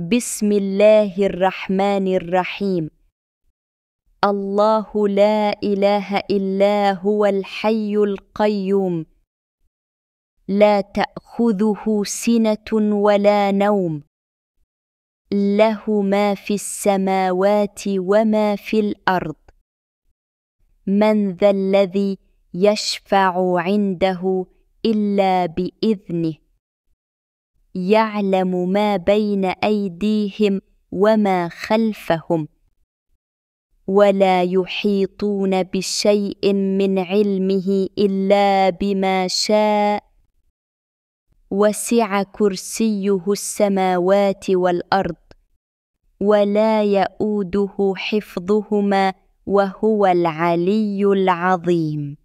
بسم الله الرحمن الرحيم الله لا اله الا هو الحي القيوم لا تاخذه سنه ولا نوم له ما في السماوات وما في الارض من ذا الذي يشفع عنده الا باذنه يعلم ما بين أيديهم وما خلفهم ولا يحيطون بشيء من علمه إلا بما شاء وسع كرسيه السماوات والأرض ولا يئوده حفظهما وهو العلي العظيم